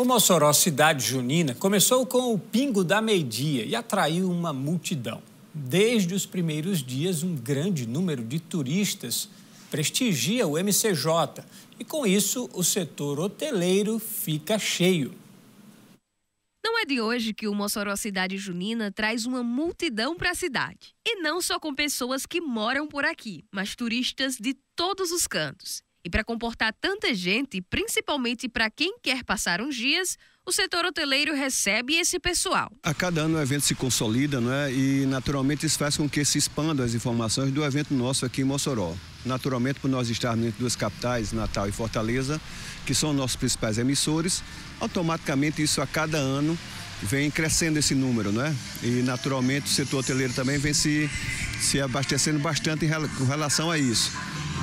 O Mossoró Cidade Junina começou com o pingo da meia-dia e atraiu uma multidão. Desde os primeiros dias, um grande número de turistas prestigia o MCJ e, com isso, o setor hoteleiro fica cheio. Não é de hoje que o Mossoró Cidade Junina traz uma multidão para a cidade. E não só com pessoas que moram por aqui, mas turistas de todos os cantos. E para comportar tanta gente, principalmente para quem quer passar uns dias, o setor hoteleiro recebe esse pessoal. A cada ano o evento se consolida, não é? E naturalmente isso faz com que se expandam as informações do evento nosso aqui em Mossoró. Naturalmente, por nós estarmos entre duas capitais, Natal e Fortaleza, que são nossos principais emissores, automaticamente isso a cada ano vem crescendo esse número, né? E naturalmente o setor hoteleiro também vem se, se abastecendo bastante com relação a isso.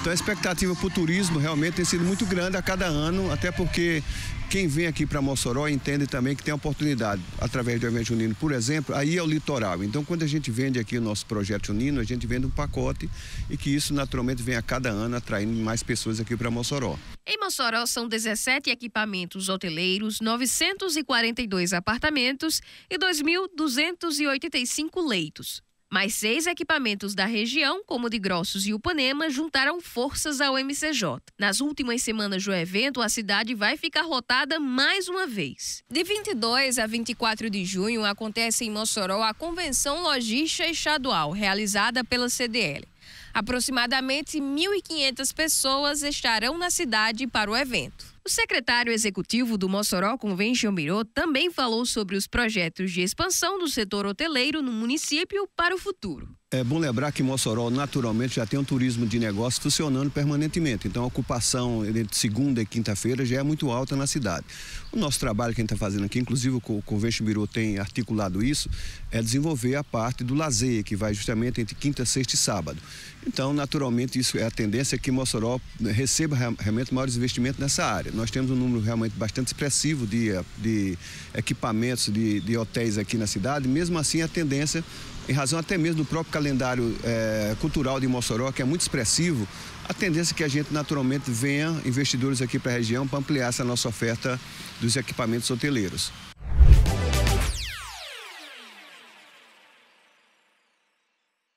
Então a expectativa para o turismo realmente tem sido muito grande a cada ano, até porque quem vem aqui para Mossoró entende também que tem a oportunidade, através do evento junino, por exemplo, aí é o litoral. Então, quando a gente vende aqui o nosso projeto junino, a gente vende um pacote e que isso naturalmente vem a cada ano atraindo mais pessoas aqui para Mossoró. Em Mossoró são 17 equipamentos hoteleiros, 942 apartamentos e 2.285 leitos. Mas seis equipamentos da região, como de Grossos e Upanema, juntaram forças ao MCJ. Nas últimas semanas do evento, a cidade vai ficar rotada mais uma vez. De 22 a 24 de junho, acontece em Mossoró a Convenção Logística Estadual, realizada pela CDL. Aproximadamente 1.500 pessoas estarão na cidade para o evento. O secretário executivo do Mossoró Convention Bureau também falou sobre os projetos de expansão do setor hoteleiro no município para o futuro. É bom lembrar que Mossoró naturalmente já tem um turismo de negócio funcionando permanentemente. Então a ocupação entre segunda e quinta-feira já é muito alta na cidade. O nosso trabalho que a gente está fazendo aqui, inclusive o Convênio Biru tem articulado isso, é desenvolver a parte do lazer, que vai justamente entre quinta, sexta e sábado. Então, naturalmente, isso é a tendência é que Mossoró né, receba realmente maiores investimentos nessa área. Nós temos um número realmente bastante expressivo de, eh, de equipamentos, de, de hotéis aqui na cidade, mesmo assim a tendência em razão até mesmo do próprio calendário é, cultural de Mossoró, que é muito expressivo, a tendência é que a gente naturalmente venha investidores aqui para a região para ampliar essa nossa oferta dos equipamentos hoteleiros.